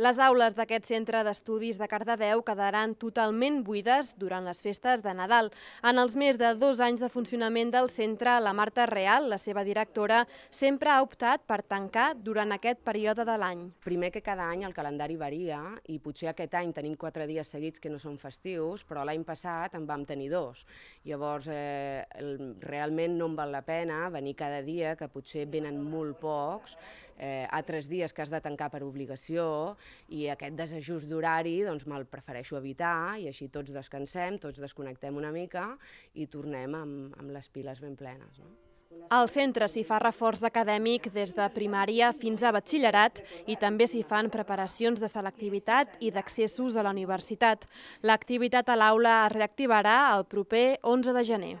Les aules d'aquest centre d'estudis de Cardedeu quedaran totalment buides durant les festes de Nadal. En els més de dos anys de funcionament del centre, la Marta Real, la seva directora, sempre ha optat per tancar durant aquest període de l'any. Primer que cada any el calendari varia i potser aquest any tenim quatre dies seguits que no són festius, però l'any passat en vam tenir dos. Llavors, eh, realment no em val la pena venir cada dia, que potser venen molt pocs, eh, altres dies que has de tancar per obligació i aquest desajust d'horari doncs me'l prefereixo evitar i així tots descansem, tots desconnectem una mica i tornem amb, amb les piles ben plenes. No? Al centre s'hi fa reforç acadèmic des de primària fins a batxillerat i també s'hi fan preparacions de selectivitat i d'accessos a la universitat. L'activitat a l'aula es reactivarà el proper 11 de gener.